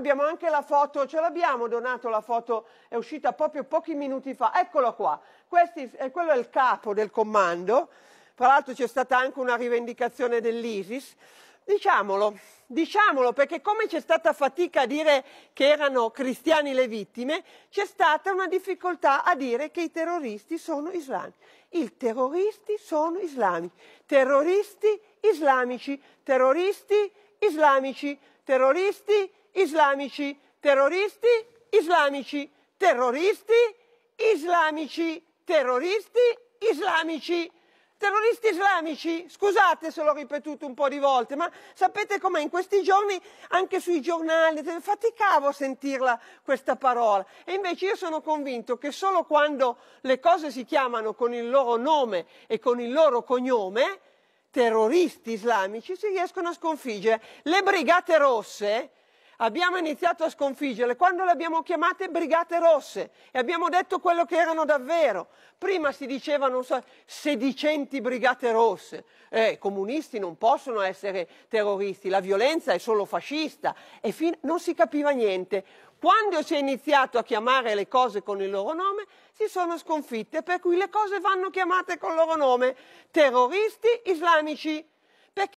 Abbiamo anche la foto, ce l'abbiamo donato la foto, è uscita proprio pochi minuti fa, eccolo qua, Questi, eh, quello è il capo del comando, tra l'altro c'è stata anche una rivendicazione dell'ISIS, diciamolo, diciamolo perché come c'è stata fatica a dire che erano cristiani le vittime, c'è stata una difficoltà a dire che i terroristi sono islamici. I terroristi sono islamici, terroristi islamici, terroristi islamici, terroristi islamici islamici, terroristi islamici, terroristi islamici, terroristi islamici, terroristi islamici. Scusate se l'ho ripetuto un po' di volte, ma sapete com'è? In questi giorni anche sui giornali faticavo a sentirla questa parola. E invece io sono convinto che solo quando le cose si chiamano con il loro nome e con il loro cognome, terroristi islamici si riescono a sconfiggere. Le brigate rosse abbiamo iniziato a sconfiggerle quando le abbiamo chiamate brigate rosse e abbiamo detto quello che erano davvero. Prima si dicevano so, sedicenti brigate rosse, eh, comunisti non possono essere terroristi, la violenza è solo fascista e fin- non si capiva niente. Quando si è iniziato a chiamare le cose con il loro nome, si sono sconfitte, per cui le cose vanno chiamate con il loro nome, terroristi islamici.